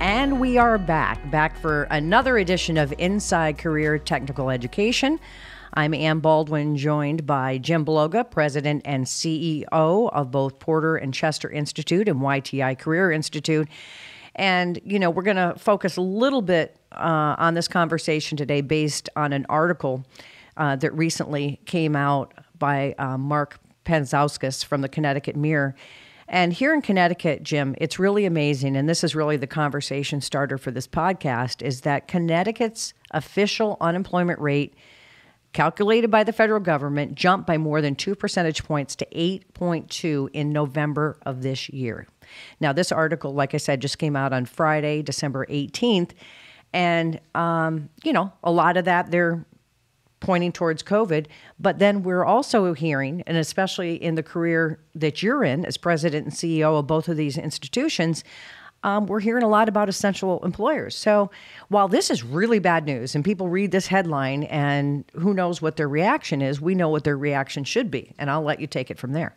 And we are back, back for another edition of Inside Career Technical Education. I'm Ann Baldwin, joined by Jim Bloga, President and CEO of both Porter and Chester Institute and YTI Career Institute. And, you know, we're going to focus a little bit uh, on this conversation today based on an article uh, that recently came out by uh, Mark Penzauskas from the Connecticut Mirror. And here in Connecticut, Jim, it's really amazing. And this is really the conversation starter for this podcast is that Connecticut's official unemployment rate, calculated by the federal government, jumped by more than two percentage points to 8.2 in November of this year. Now, this article, like I said, just came out on Friday, December 18th. And, um, you know, a lot of that they're pointing towards COVID. But then we're also hearing, and especially in the career that you're in as president and CEO of both of these institutions, um, we're hearing a lot about essential employers. So while this is really bad news and people read this headline and who knows what their reaction is, we know what their reaction should be. And I'll let you take it from there.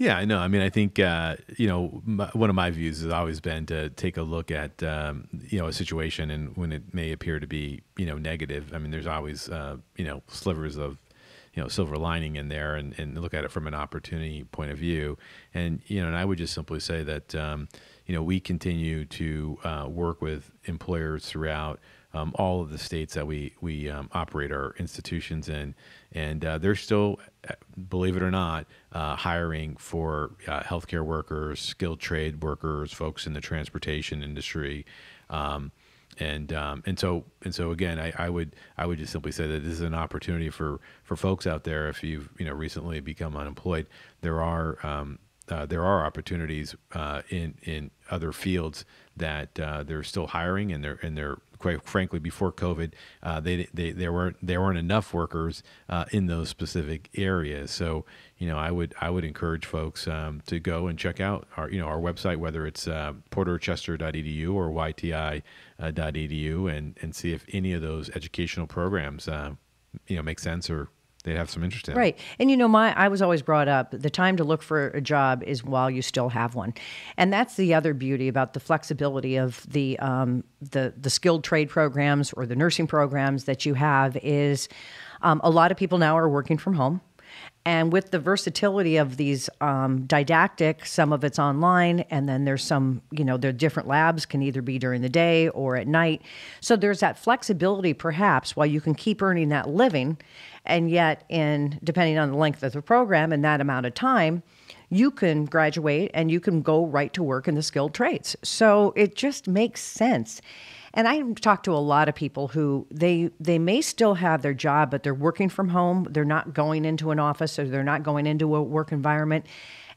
Yeah, I know. I mean, I think uh, you know my, one of my views has always been to take a look at um, you know a situation and when it may appear to be you know negative. I mean, there's always uh, you know slivers of you know silver lining in there, and, and look at it from an opportunity point of view. And you know, and I would just simply say that um, you know we continue to uh, work with employers throughout. Um, all of the states that we we um, operate our institutions in, and uh, they're still believe it or not, uh, hiring for uh, healthcare workers, skilled trade workers, folks in the transportation industry, um, and um, and so and so again, I, I, would I would just simply say that this is an opportunity for for folks out there. If you've you know recently become unemployed, there are um, uh, there are opportunities uh, in in other fields that uh, they're still hiring and they're and they're quite frankly, before COVID, uh, they, they there weren't there weren't enough workers uh, in those specific areas. So you know, I would I would encourage folks um, to go and check out our you know our website, whether it's uh, porterchester.edu or yti.edu, uh, and and see if any of those educational programs uh, you know make sense or they'd have some interest in. Right. And you know, my I was always brought up the time to look for a job is while you still have one, and that's the other beauty about the flexibility of the um, the the skilled trade programs or the nursing programs that you have is um, a lot of people now are working from home. And with the versatility of these um, didactic, some of it's online, and then there's some, you know, there are different labs can either be during the day or at night. So there's that flexibility, perhaps, while you can keep earning that living and yet, in depending on the length of the program and that amount of time, you can graduate and you can go right to work in the skilled trades. So it just makes sense. And I talk to a lot of people who they they may still have their job, but they're working from home. They're not going into an office or they're not going into a work environment.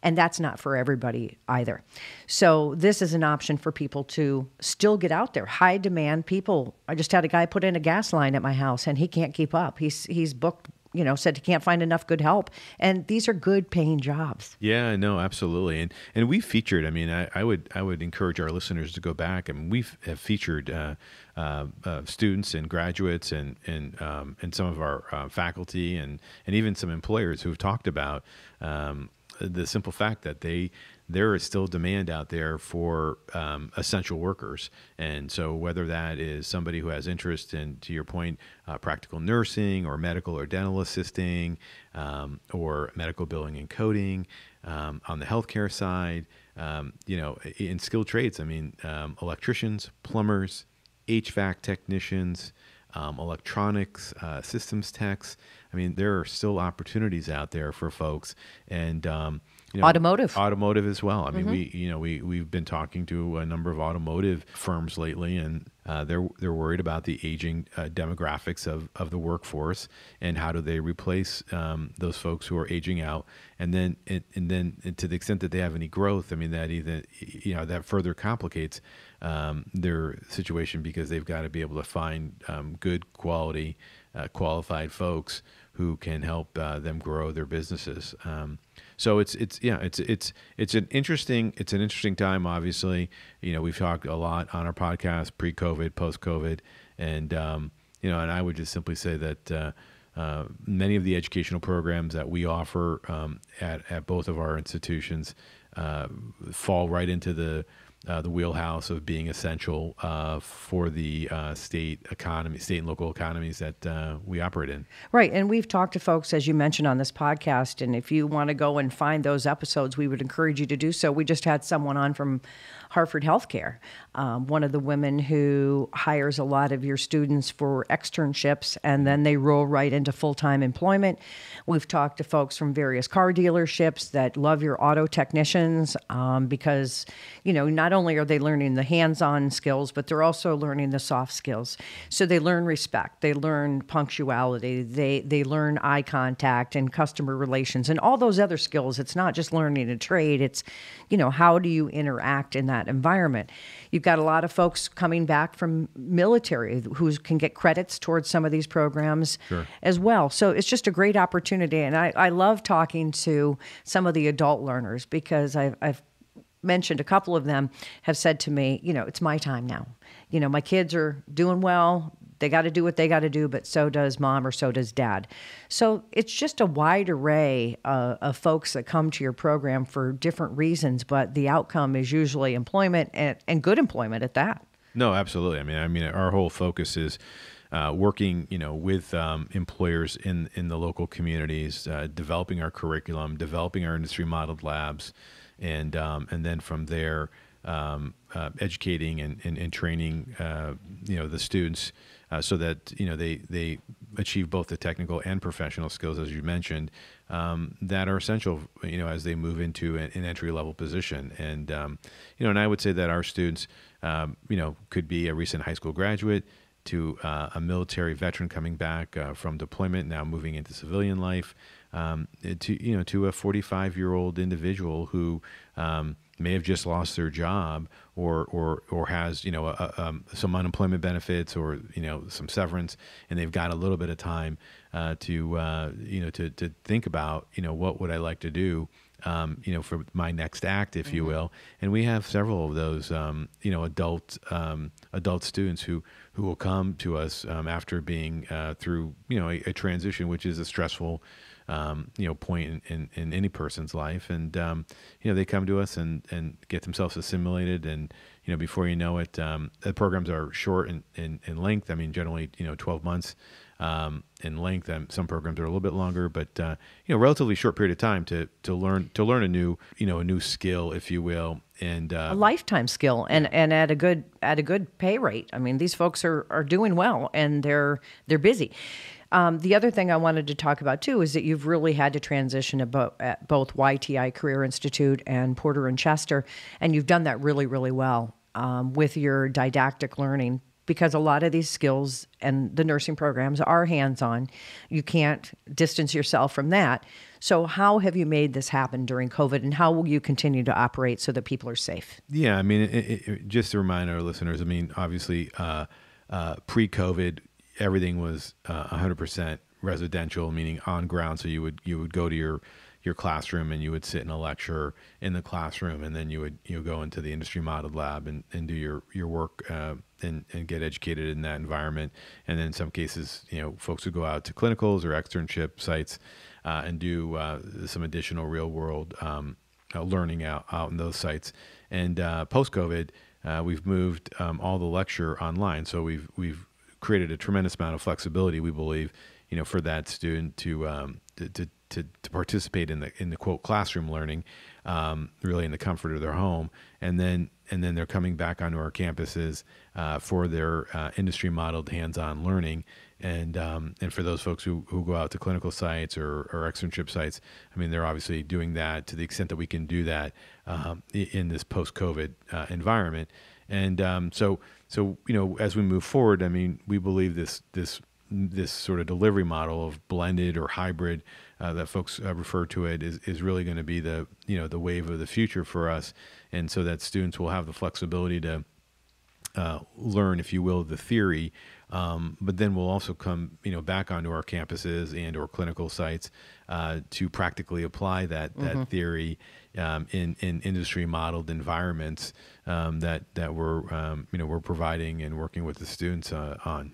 And that's not for everybody either. So this is an option for people to still get out there. High demand people. I just had a guy put in a gas line at my house and he can't keep up. He's he's booked you know said he can't find enough good help and these are good paying jobs yeah no absolutely and and we featured i mean i, I would i would encourage our listeners to go back I and mean, we have featured uh, uh, uh, students and graduates and and um, and some of our uh, faculty and and even some employers who've talked about um, the simple fact that they there is still demand out there for um, essential workers. And so, whether that is somebody who has interest in, to your point, uh, practical nursing or medical or dental assisting um, or medical billing and coding um, on the healthcare side, um, you know, in skilled trades, I mean, um, electricians, plumbers, HVAC technicians um, electronics, uh, systems techs. I mean, there are still opportunities out there for folks, and um, you know, automotive automotive as well i mean mm-hmm. we you know we we've been talking to a number of automotive firms lately and uh, they're they're worried about the aging uh, demographics of of the workforce and how do they replace um, those folks who are aging out and then and, and then and to the extent that they have any growth I mean that either you know that further complicates um, their situation because they've got to be able to find um, good quality uh, qualified folks who can help uh, them grow their businesses. Um, so it's it's yeah it's it's it's an interesting it's an interesting time. Obviously, you know we've talked a lot on our podcast pre-COVID, post-COVID, and um, you know, and I would just simply say that. Uh, uh, many of the educational programs that we offer um, at, at both of our institutions uh, fall right into the uh, the wheelhouse of being essential uh, for the uh, state economy, state and local economies that uh, we operate in. Right, and we've talked to folks as you mentioned on this podcast, and if you want to go and find those episodes, we would encourage you to do so. We just had someone on from Hartford Healthcare um, one of the women who hires a lot of your students for externships and then they roll right into full time employment. We've talked to folks from various car dealerships that love your auto technicians um, because, you know, not only are they learning the hands on skills, but they're also learning the soft skills. So they learn respect, they learn punctuality, they, they learn eye contact and customer relations and all those other skills. It's not just learning a trade, it's, you know, how do you interact in that environment? You You've got a lot of folks coming back from military who can get credits towards some of these programs sure. as well. So it's just a great opportunity. And I, I love talking to some of the adult learners because I've, I've mentioned a couple of them have said to me, you know, it's my time now. You know, my kids are doing well, they got to do what they got to do, but so does mom or so does dad. So it's just a wide array uh, of folks that come to your program for different reasons, but the outcome is usually employment and, and good employment at that. No, absolutely. I mean, I mean, our whole focus is. Uh, working, you know, with um, employers in in the local communities, uh, developing our curriculum, developing our industry modeled labs, and um, and then from there, um, uh, educating and, and, and training uh, you know the students uh, so that you know they they achieve both the technical and professional skills as you mentioned um, that are essential you know as they move into an, an entry level position and um, you know and I would say that our students um, you know could be a recent high school graduate to uh, a military veteran coming back uh, from deployment now moving into civilian life um, to you know to a 45 year old individual who um, may have just lost their job or or or has you know a, um, some unemployment benefits or you know some severance and they've got a little bit of time uh, to uh, you know to to think about you know what would I like to do um, you know for my next act if mm-hmm. you will and we have several of those um, you know adult um, adult students who who will come to us um, after being uh, through you know a, a transition which is a stressful um, you know point in, in, in, any person's life and um, you know they come to us and and get themselves assimilated and you know before you know it um, the programs are short in, in, in length i mean generally you know 12 months um, in length. Um, some programs are a little bit longer, but uh, you know, relatively short period of time to to learn to learn a new you know a new skill, if you will, and uh, a lifetime skill, and and at a good at a good pay rate. I mean, these folks are are doing well, and they're they're busy. Um, the other thing I wanted to talk about too is that you've really had to transition at, bo- at both YTI Career Institute and Porter and Chester, and you've done that really, really well um, with your didactic learning because a lot of these skills and the nursing programs are hands on. You can't distance yourself from that. So, how have you made this happen during COVID and how will you continue to operate so that people are safe? Yeah, I mean, it, it, just to remind our listeners, I mean, obviously, uh, uh, pre COVID, everything was uh, 100% residential, meaning on ground. So you would you would go to your your classroom and you would sit in a lecture in the classroom, and then you would you know, go into the industry modeled lab and, and do your your work uh, and and get educated in that environment. And then in some cases, you know, folks would go out to clinicals or externship sites uh, and do uh, some additional real world um, uh, learning out out in those sites. And uh, post COVID. we've moved um, all the lecture online, so we've we've created a tremendous amount of flexibility. We believe, you know, for that student to um, to, to, to, participate in the in the quote classroom learning, um, really in the comfort of their home, and then and then they're coming back onto our campuses uh, for their uh, industry modeled hands-on learning. And um, and for those folks who, who go out to clinical sites or, or externship sites, I mean, they're obviously doing that to the extent that we can do that um, in this post-COVID uh, environment. And um, so so you know, as we move forward, I mean, we believe this this this sort of delivery model of blended or hybrid uh, that folks uh, refer to it is, is really going to be the you know the wave of the future for us, and so that students will have the flexibility to uh, learn, if you will, the theory um, but then we'll also come, you know, back onto our campuses and or clinical sites uh, to practically apply that that mm-hmm. theory um, in in industry modeled environments um, that that we're um, you know we're providing and working with the students uh, on.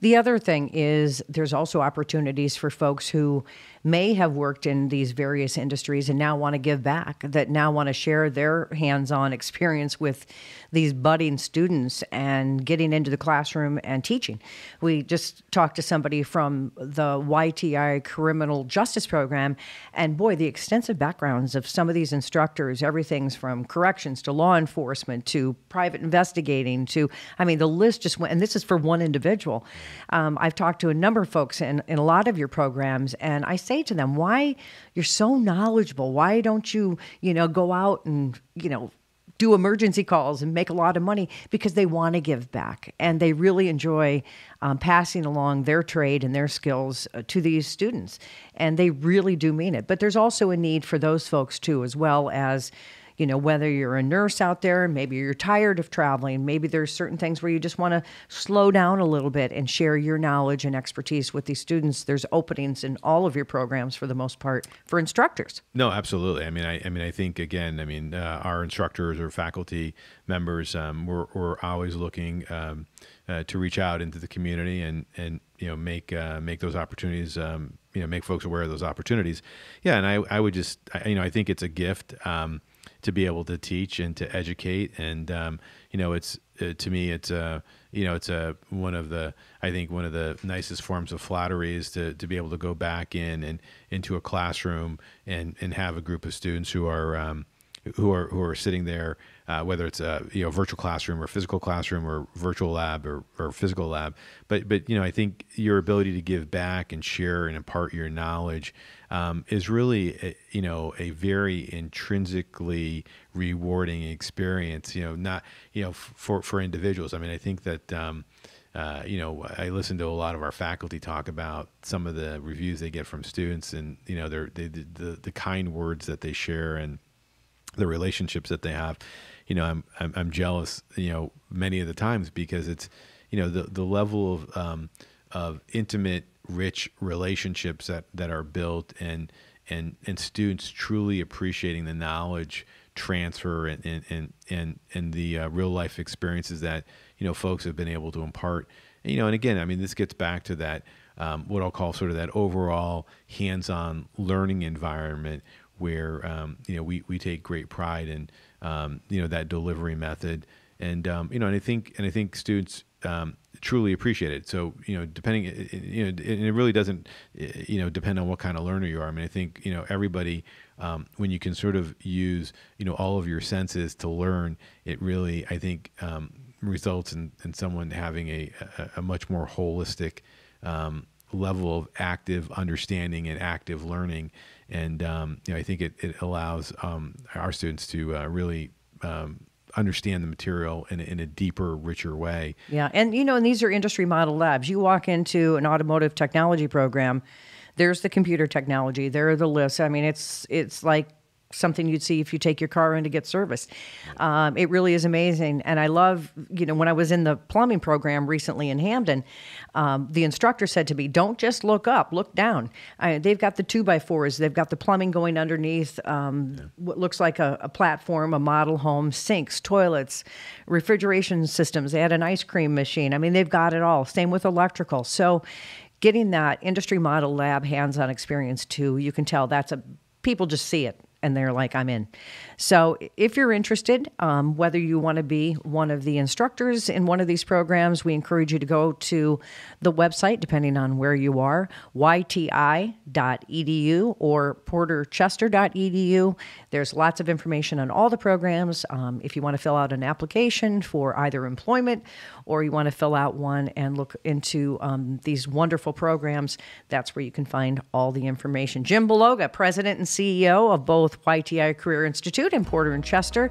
The other thing is there's also opportunities for folks who may have worked in these various industries and now want to give back, that now want to share their hands on experience with these budding students and getting into the classroom and teaching. We just talked to somebody from the YTI Criminal Justice Program, and boy, the extensive backgrounds of some of these instructors everything's from corrections to law enforcement to private investigating to, I mean, the list just went, and this is for one individual. Um, I've talked to a number of folks in, in a lot of your programs, and I say say to them why you're so knowledgeable why don't you you know go out and you know do emergency calls and make a lot of money because they want to give back and they really enjoy um, passing along their trade and their skills uh, to these students. And they really do mean it. But there's also a need for those folks too, as well as you know, whether you're a nurse out there, maybe you're tired of traveling, maybe there's certain things where you just want to slow down a little bit and share your knowledge and expertise with these students. There's openings in all of your programs for the most part for instructors. No, absolutely. I mean, I, I mean, I think again, I mean, uh, our instructors or faculty members, um, we're, we're always looking um, uh, to reach out into the community and and you know make uh, make those opportunities. Um, you know, make folks aware of those opportunities. Yeah, and I, I would just, I, you know, I think it's a gift. Um, to be able to teach and to educate. And um, you know, it's uh, to me, it's uh, you know, it's a uh, one of the I think one of the nicest forms of flattery is to to be able to go back in and into a classroom and and have a group of students who are um, who are who are sitting there, uh, whether it's a you know virtual classroom or physical classroom or virtual lab or, or physical lab. But but you know I think your ability to give back and share and impart your knowledge um, is really a, eh, you know a very intrinsically rewarding experience. You know not you know for for individuals. I mean I think that. Um, uh, you know, I listen to a lot of our faculty talk about some of the reviews they get from students, and you know, their, they, the, the kind words that they share, and the relationships that they have. You know, I'm, I'm, I'm jealous. You know, many of the times because it's you know the the level of um, of intimate, rich relationships that that are built and and and students truly appreciating the knowledge transfer and and and and, and the uh, real life experiences that you know folks have been able to impart. And, you know, and again, I mean, this gets back to that. Um, what I'll call sort of that overall hands-on learning environment where um, you know we we take great pride in um, you know that delivery method, and um, you know, and I think and I think students um, truly appreciate it. So you know, depending, you know, it, it really doesn't you know depend on what kind of learner you are. I mean, I think you know everybody um, when you can sort of use you know all of your senses to learn, it really I think um, results in, in someone having a, a, a much more holistic um, level of active understanding and active learning. And um, you know, I think it, it allows um, our students to uh, really um, understand the material in, in a deeper, richer way. Yeah. And, you know, and these are industry model labs. You walk into an automotive technology program, there's the computer technology, there are the lists. I mean, it's it's like something you'd see if you take your car in to get serviced. Um, it really is amazing. And I love, you know, when I was in the plumbing program recently in Hamden, um, the instructor said to me, don't just look up, look down. I, they've got the two by fours, they've got the plumbing going underneath um, yeah. what looks like a, a, platform, a model home, sinks, toilets, refrigeration systems. They had an ice cream machine. I mean, they've got it all. Same with electrical. So, Getting that industry model lab hands on experience too, you can tell that's a people just see it and they're like, I'm in. So if you're interested, um, whether you want to be one of the instructors in one of these programs, we encourage you to go to the website, depending on where you are, yti.edu or porterchester.edu. There's lots of information on all the programs. Um, if you want to fill out an application for either employment or you want to fill out one and look into um, these wonderful programs, that's where you can find all the information. Jim Beloga, president and CEO of both YTI Career Institute in Porter and Chester.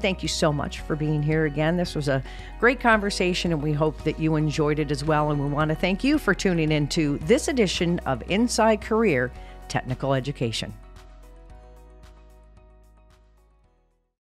Thank you so much for being here again. This was a great conversation, and we hope that you enjoyed it as well. And we want to thank you for tuning in to this edition of Inside Career Technical Education.